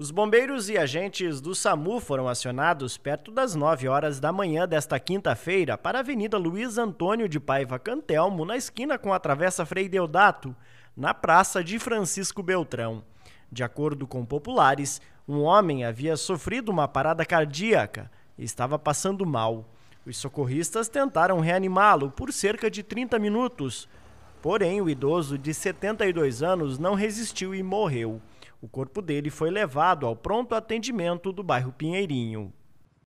Os bombeiros e agentes do SAMU foram acionados perto das 9 horas da manhã desta quinta-feira para a Avenida Luiz Antônio de Paiva Cantelmo, na esquina com a Travessa Frei Deodato, na Praça de Francisco Beltrão. De acordo com populares, um homem havia sofrido uma parada cardíaca e estava passando mal. Os socorristas tentaram reanimá-lo por cerca de 30 minutos, porém o idoso de 72 anos não resistiu e morreu. O corpo dele foi levado ao pronto atendimento do bairro Pinheirinho.